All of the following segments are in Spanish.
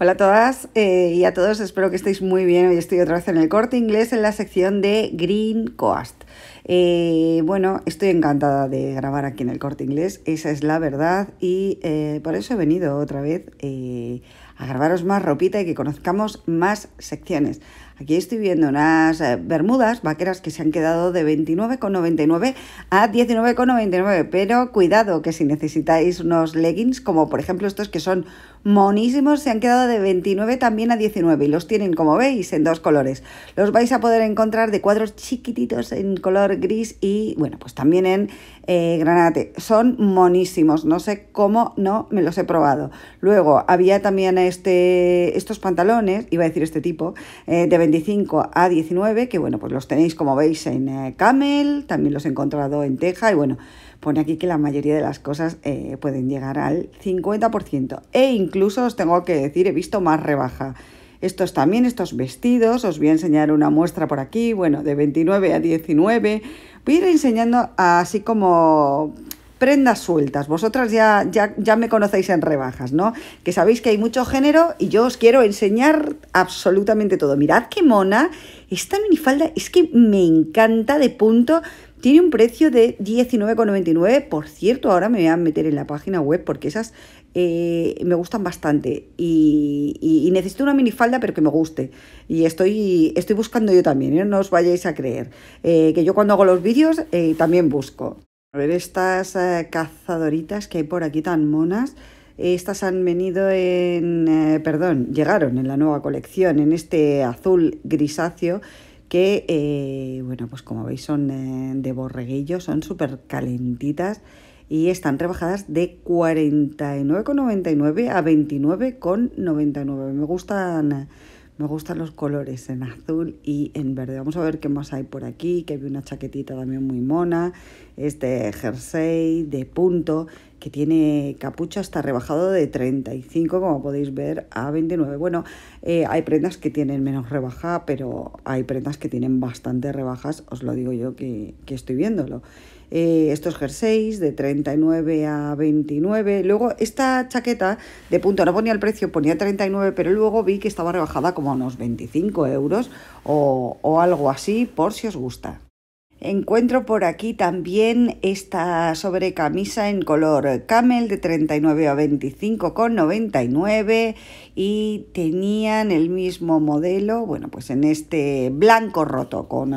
Hola a todas eh, y a todos, espero que estéis muy bien. Hoy estoy otra vez en el corte inglés en la sección de Green Coast. Eh, bueno, estoy encantada de grabar aquí en el corte inglés, esa es la verdad y eh, por eso he venido otra vez a grabaros más ropita y que conozcamos más secciones. Aquí estoy viendo unas eh, bermudas vaqueras que se han quedado de 29,99 a 19,99. Pero cuidado, que si necesitáis unos leggings, como por ejemplo estos que son monísimos, se han quedado de 29 también a 19 y los tienen, como veis, en dos colores. Los vais a poder encontrar de cuadros chiquititos en color gris y, bueno, pues también en eh, granate. Son monísimos, no sé cómo no me los he probado. Luego, había también este, estos pantalones, iba a decir este tipo, eh, de 25 a 19, que bueno, pues los tenéis como veis en eh, Camel, también los he encontrado en Teja y bueno, pone aquí que la mayoría de las cosas eh, pueden llegar al 50% e incluso os tengo que decir, he visto más rebaja. Estos también, estos vestidos, os voy a enseñar una muestra por aquí, bueno, de 29 a 19. Voy a ir enseñando así como prendas sueltas. Vosotras ya, ya, me conocéis en rebajas, ¿no? Que sabéis que hay mucho género y yo os quiero enseñar absolutamente todo. Mirad qué mona. Esta minifalda es que me encanta de punto. Tiene un precio de 19,99. Por cierto, ahora me voy a meter en la página web porque esas eh, me gustan bastante. Y, necesito una minifalda, pero que me guste. Y estoy, estoy buscando yo también, ¿eh? no os vayáis a creer. Eh, que yo cuando hago los vídeos también busco. A ver, estas eh, cazadoritas que hay por aquí tan monas, eh, estas han venido en, eh, perdón, llegaron en la nueva colección, en este azul grisáceo que, bueno, pues como veis son de borreguillo, son súper calentitas y están rebajadas de 49,99 a 29,99. Me gustan me gustan los colores en azul y en verde. Vamos a ver qué más hay por aquí, que vi una chaquetita también muy mona, este jersey de punto que tiene capucha está rebajado de 35, como podéis ver, a 29. Bueno, eh, hay prendas que tienen menos rebaja, pero hay prendas que tienen bastantes rebajas, os lo digo yo que, estoy viéndolo. Eh, estos jerseys de 39 a 29. Luego esta chaqueta de punto, no ponía el precio, ponía 39, pero luego vi que estaba rebajada como a unos 25 euros o algo así, por si os gusta. Encuentro por aquí también esta sobrecamisa en color camel de 39 a 25,99 y tenían el mismo modelo, bueno, pues en este blanco roto con...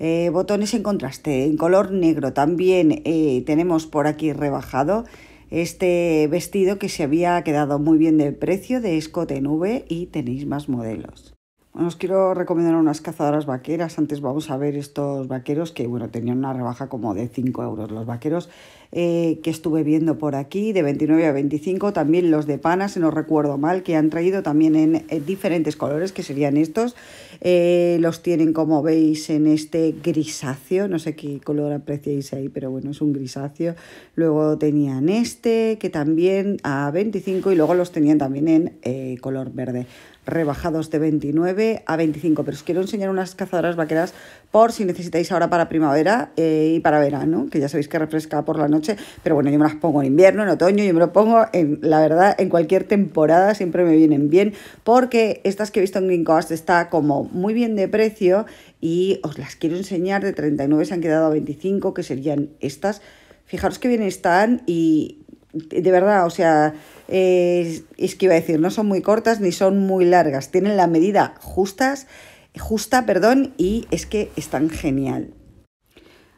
Eh, botones en contraste, en color negro también eh, tenemos por aquí rebajado este vestido que se había quedado muy bien de precio de escote nube y tenéis más modelos os quiero recomendar unas cazadoras vaqueras. Antes vamos a ver estos vaqueros que, bueno, tenían una rebaja como de 5 euros. Los vaqueros eh, que estuve viendo por aquí, de 29 a 25. También los de pana, si no recuerdo mal, que han traído también en, diferentes colores, que serían estos. Eh, los tienen, como veis, en este grisáceo. No sé qué color apreciáis ahí, pero bueno, es un grisáceo. Luego tenían este, que también a 25. Y luego los tenían también en eh, color verde rebajados de 29 a 25. Pero os quiero enseñar unas cazadoras vaqueras por si necesitáis ahora para primavera eh, y para verano, que ya sabéis que refresca por la noche. Pero bueno, yo me las pongo en invierno, en otoño, yo me lo pongo, en, la verdad, en cualquier temporada siempre me vienen bien, porque estas que he visto en Green está como muy bien de precio y os las quiero enseñar. De 39 se han quedado a 25, que serían estas. Fijaros que bien están y de verdad, o sea, es que iba a decir, no son muy cortas ni son muy largas, tienen la medida justas, justa, perdón, y es que están genial.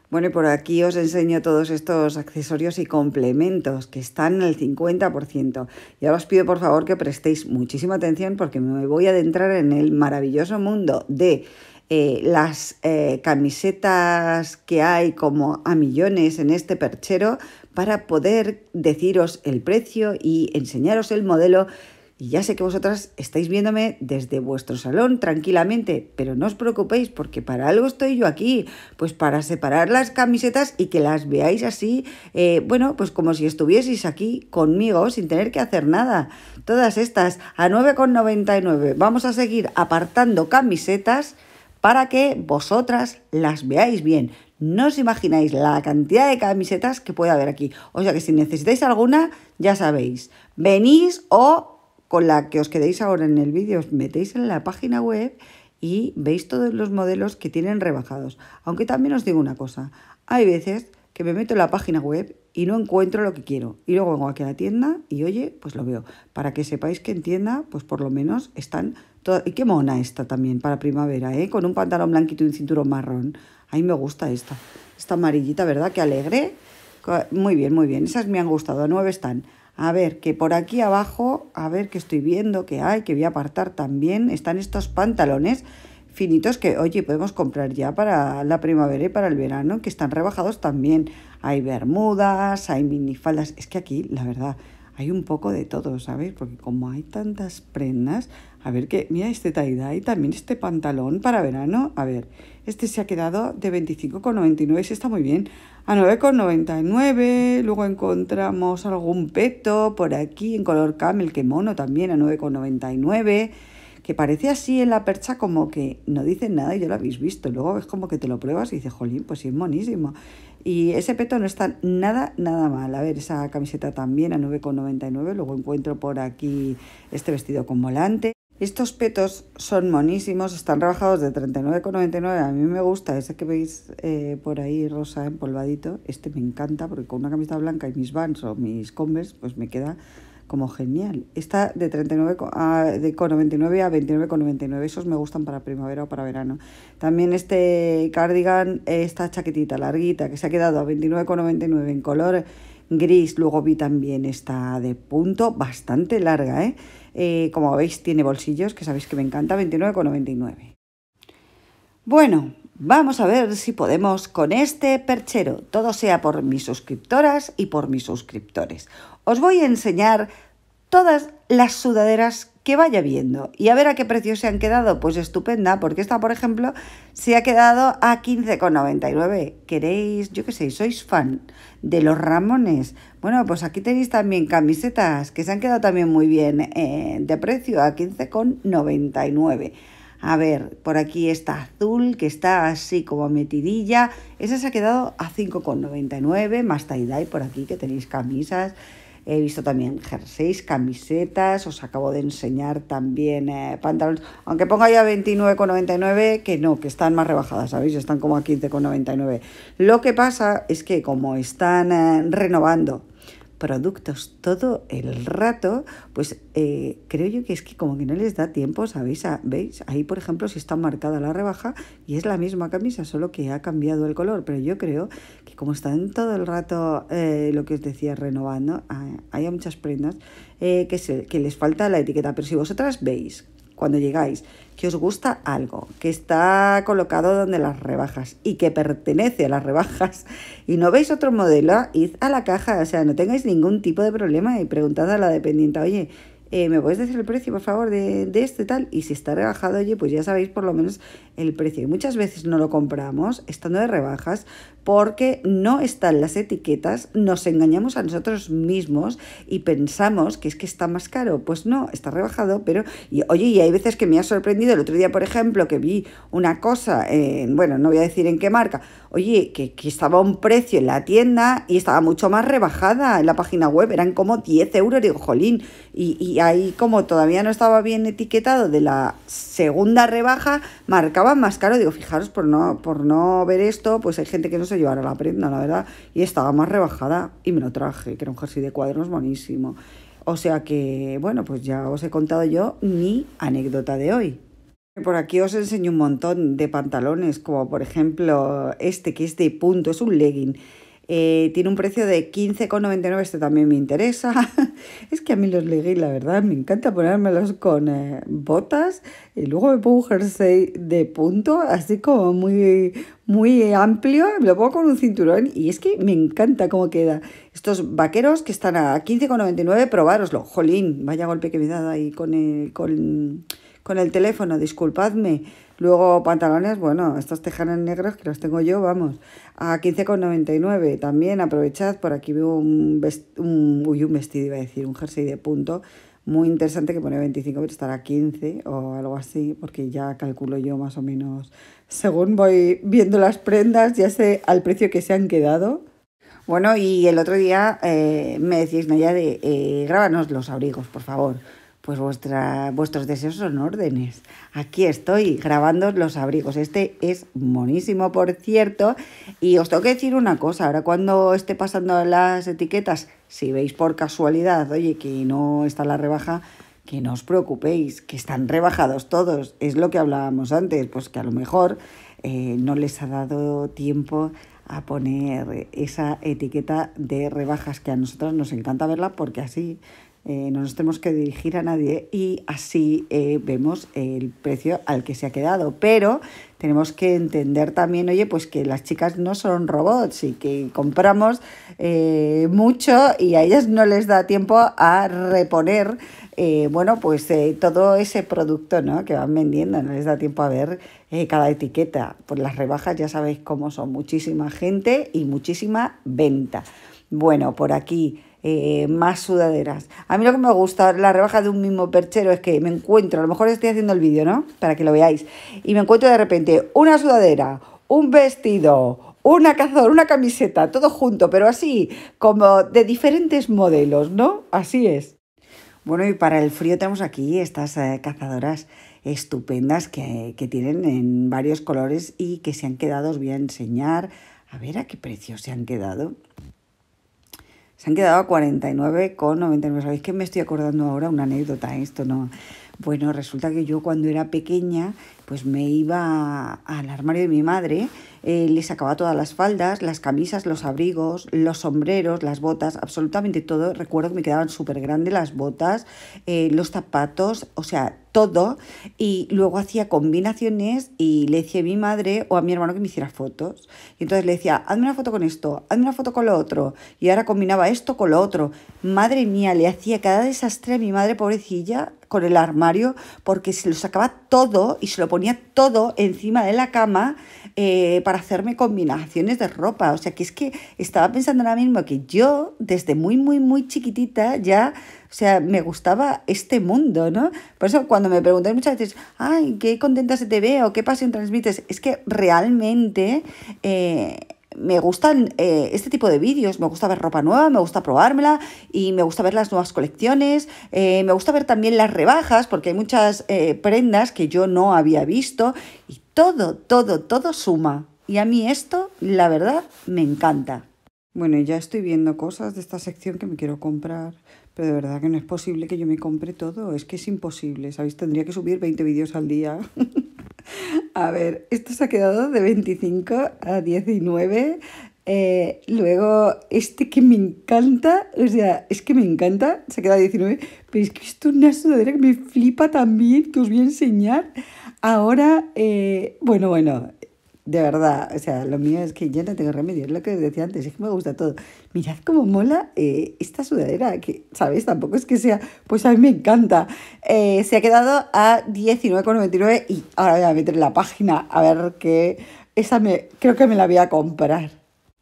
Bueno, y por aquí os enseño todos estos accesorios y complementos que están al 50%. Y ahora os pido por favor que prestéis muchísima atención porque me voy a adentrar en el maravilloso mundo de eh, las eh, camisetas que hay como a millones en este perchero para poder deciros el precio y enseñaros el modelo. Y ya sé que vosotras estáis viéndome desde vuestro salón tranquilamente, pero no os preocupéis porque para algo estoy yo aquí, pues para separar las camisetas y que las veáis así, eh, bueno, pues como si estuvieseis aquí conmigo sin tener que hacer nada. Todas estas a 9,99. Vamos a seguir apartando camisetas para que vosotras las veáis bien. No os imagináis la cantidad de camisetas que puede haber aquí. O sea que si necesitáis alguna, ya sabéis, venís o con la que os quedéis ahora en el vídeo, os metéis en la página web y veis todos los modelos que tienen rebajados. Aunque también os digo una cosa, hay veces que me meto en la página web y no encuentro lo que quiero. Y luego vengo aquí a la tienda y oye, pues lo veo. Para que sepáis que en tienda, pues por lo menos están... todas... Y qué mona esta también para primavera, ¿eh? Con un pantalón blanquito y un cinturón marrón. A mí me gusta esta. Esta amarillita, ¿verdad? Que alegre. Muy bien, muy bien. Esas me han gustado. Nueve están. A ver, que por aquí abajo, a ver que estoy viendo que hay, que voy a apartar también. Están estos pantalones finitos que, oye, podemos comprar ya para la primavera y para el verano, que están rebajados también. Hay bermudas, hay minifaldas. Es que aquí, la verdad, hay un poco de todo, ¿sabéis? Porque como hay tantas prendas, a ver que, mira este tie-dye, también este pantalón para verano, a ver, este se ha quedado de 25,99, Se está muy bien, a 9,99, luego encontramos algún peto por aquí en color camel, que mono también, a 9,99 que parece así en la percha como que no dicen nada y ya lo habéis visto. Luego es como que te lo pruebas y dices, jolín, pues sí, es monísimo. Y ese peto no está nada, nada mal. A ver, esa camiseta también a 9,99. Luego encuentro por aquí este vestido con volante. Estos petos son monísimos, están rebajados de 39,99. A mí me gusta ese que veis eh, por ahí rosa empolvadito. Este me encanta porque con una camiseta blanca y mis vans o mis converse, pues me queda como genial. Esta de 39,99 ah, a 29,99, esos me gustan para primavera o para verano. También este cardigan, eh, esta chaquetita larguita que se ha quedado a 29,99 en color gris. Luego vi también esta de punto, bastante larga, Eh, eh como veis tiene bolsillos, que sabéis que me encanta, 29,99. Bueno, Vamos a ver si podemos con este perchero, todo sea por mis suscriptoras y por mis suscriptores. Os voy a enseñar todas las sudaderas que vaya viendo y a ver a qué precio se han quedado. Pues estupenda, porque esta, por ejemplo, se ha quedado a 15,99. ¿Queréis, yo qué sé, sois fan de los Ramones? Bueno, pues aquí tenéis también camisetas que se han quedado también muy bien eh, de precio, a 15,99. A ver, por aquí está azul, que está así como metidilla. Esa se ha quedado a 5,99, más tie por aquí, que tenéis camisas. He visto también jerseys, camisetas, os acabo de enseñar también eh, pantalones. Aunque ponga ya 29,99, que no, que están más rebajadas, ¿sabéis? Están como a 15,99. Lo que pasa es que como están eh, renovando productos todo el rato, pues eh, creo yo que es que como que no les da tiempo, ¿sabéis? ¿Veis? Ahí, por ejemplo, si está marcada la rebaja y es la misma camisa, solo que ha cambiado el color, pero yo creo que como están todo el rato, eh, lo que os decía, renovando, ah, hay muchas prendas eh, que, se, que les falta la etiqueta, pero si vosotras veis cuando llegáis, que os gusta algo, que está colocado donde las rebajas y que pertenece a las rebajas y no veis otro modelo, id a la caja, o sea, no tengáis ningún tipo de problema y preguntad a la dependiente, oye, eh, ¿me puedes decir el precio, por favor, de, de, este tal? Y si está rebajado, oye, pues ya sabéis por lo menos el precio. Y muchas veces no lo compramos estando de rebajas porque no están las etiquetas, nos engañamos a nosotros mismos y pensamos que es que está más caro. Pues no, está rebajado, pero y, oye, y hay veces que me ha sorprendido. El otro día, por ejemplo, que vi una cosa, bueno, no voy a decir en qué marca, oye, que, que estaba un precio en la tienda y estaba mucho más rebajada en la página web, eran como 10 euros, digo, jolín, y y ahí como todavía no estaba bien etiquetado de la segunda rebaja, marcaba más caro. Digo, fijaros, por no, por no ver esto, pues hay gente que no se llevara la prenda, la verdad, y estaba más rebajada y me lo traje, que era un jersey de cuadros, buenísimo. O sea que, bueno, pues ya os he contado yo mi anécdota de hoy. Por aquí os enseño un montón de pantalones, como por ejemplo este que es de punto, es un legging eh, tiene un precio de 15,99, este también me interesa. es que a mí los leggings, la verdad, me encanta ponérmelos con eh, botas y luego me pongo un jersey de punto, así como muy, muy amplio, me lo pongo con un cinturón y es que me encanta cómo queda. Estos vaqueros que están a 15,99, probároslo. Jolín, vaya golpe que me he dado ahí con el, con el teléfono, disculpadme. Luego pantalones, bueno, estos tejanos negros que los tengo yo, vamos, a 15,99. También aprovechad, por aquí veo un, vestido, iba a decir, un jersey de punto muy interesante que pone 25, pero estará 15 o algo así, porque ya calculo yo más o menos, según voy viendo las prendas, ya sé al precio que se han quedado. Bueno, y el otro día eh, me decís, Naya, de, eh, grábanos los abrigos, por favor pues vuestra, vuestros deseos son órdenes. Aquí estoy grabando los abrigos. Este es monísimo, por cierto. Y os tengo que decir una cosa, ahora cuando esté pasando las etiquetas, si veis por casualidad, oye, que no está la rebaja, que no os preocupéis, que están rebajados todos. Es lo que hablábamos antes, pues que a lo mejor eh, no les ha dado tiempo a poner esa etiqueta de rebajas que a nosotros nos encanta verla porque así eh, no nos tenemos que dirigir a nadie y así eh, vemos el precio al que se ha quedado. Pero tenemos que entender también, oye, pues que las chicas no son robots y que compramos eh, mucho y a ellas no les da tiempo a reponer, bueno, pues todo ese producto ¿no? que van vendiendo, no les da tiempo a ver cada etiqueta. Por pues las rebajas ya sabéis cómo son, muchísima gente y muchísima venta. Bueno, por aquí eh, más sudaderas. A mí lo que me gusta la rebaja de un mismo perchero es que me encuentro, a lo mejor estoy haciendo el vídeo, ¿no? Para que lo veáis. Y me encuentro de repente una sudadera, un vestido, una cazadora, una camiseta, todo junto, pero así, como de diferentes modelos, ¿no? Así es. Bueno, y para el frío tenemos aquí estas eh, cazadoras estupendas que, que, tienen en varios colores y que se han quedado, os voy a enseñar. A ver a qué precio se han quedado. Se han quedado a 49,99. Sabéis que me estoy acordando ahora una anécdota, esto no. Bueno, resulta que yo cuando era pequeña, pues me iba al armario de mi madre eh, le sacaba todas las faldas, las camisas, los abrigos, los sombreros, las botas, absolutamente todo. Recuerdo que me quedaban súper grandes las botas, eh, los zapatos, o sea, todo. Y luego hacía combinaciones y le decía a mi madre o a mi hermano que me hiciera fotos. Y entonces le decía, hazme una foto con esto, hazme una foto con lo otro. Y ahora combinaba esto con lo otro. Madre mía, le hacía cada desastre a mi madre pobrecilla con el armario porque se lo sacaba todo y se lo ponía todo encima de la cama eh, para hacerme combinaciones de ropa. O sea, que es que estaba pensando ahora mismo que yo, desde muy, muy, muy chiquitita, ya, o sea, me gustaba este mundo, ¿no? Por eso cuando me preguntan muchas veces, ay, qué contenta se te ve o qué pasión transmites, es que realmente... Eh, me gustan eh, este tipo de vídeos, me gusta ver ropa nueva, me gusta probármela y me gusta ver las nuevas colecciones, eh, me gusta ver también las rebajas porque hay muchas eh, prendas que yo no había visto y todo, todo, todo suma. Y a mí esto, la verdad, me encanta. Bueno, ya estoy viendo cosas de esta sección que me quiero comprar, pero de verdad que no es posible que yo me compre todo, es que es imposible, ¿sabéis? Tendría que subir 20 vídeos al día. A ver, esto se ha quedado de 25 a 19. Eh, luego, este que me encanta, o sea, es que me encanta, se ha queda 19, pero es que esto es una sudadera que me flipa también, que os voy a enseñar. Ahora, eh, bueno, bueno, de verdad, o sea, lo mío es que yo no tengo remedio, es lo que decía antes, es que me gusta todo. Mirad cómo mola eh, esta sudadera, que, ¿sabéis? Tampoco es que sea, pues a mí me encanta. Eh, se ha quedado a 19,99 y ahora voy a meter la página a ver qué... Esa me, creo que me la voy a comprar.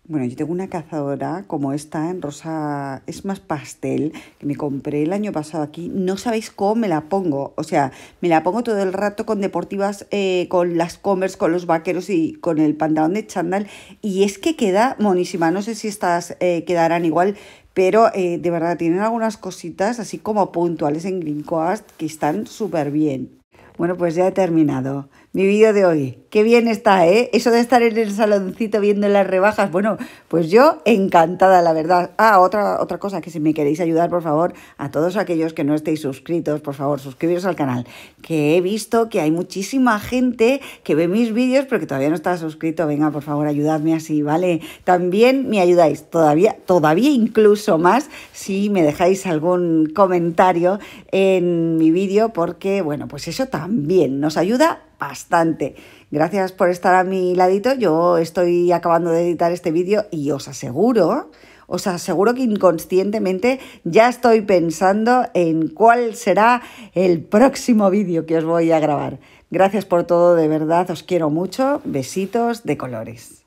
Bueno, yo tengo una cazadora como esta en rosa, es más pastel, que me compré el año pasado aquí. No sabéis cómo me la pongo. O sea, me la pongo todo el rato con deportivas, eh, con las comers, con los vaqueros y con el pantalón de chandal. Y es que queda monísima. No sé si estas eh, quedarán igual, pero eh, de verdad tienen algunas cositas así como puntuales en Green Coast que están súper bien. Bueno, pues ya he terminado mi vídeo de hoy. Qué bien está, ¿eh? Eso de estar en el saloncito viendo las rebajas. Bueno, pues yo encantada, la verdad. Ah, otra, otra cosa, que si me queréis ayudar, por favor, a todos aquellos que no estéis suscritos, por favor, suscribiros al canal. Que he visto que hay muchísima gente que ve mis vídeos, pero que todavía no está suscrito. Venga, por favor, ayudadme así, ¿vale? También me ayudáis, todavía, todavía incluso más, si me dejáis algún comentario en mi vídeo, porque, bueno, pues eso también nos ayuda bastante. Gracias por estar a mi ladito. Yo estoy acabando de editar este vídeo y os aseguro, os aseguro que inconscientemente ya estoy pensando en cuál será el próximo vídeo que os voy a grabar. Gracias por todo, de verdad, os quiero mucho. Besitos de colores.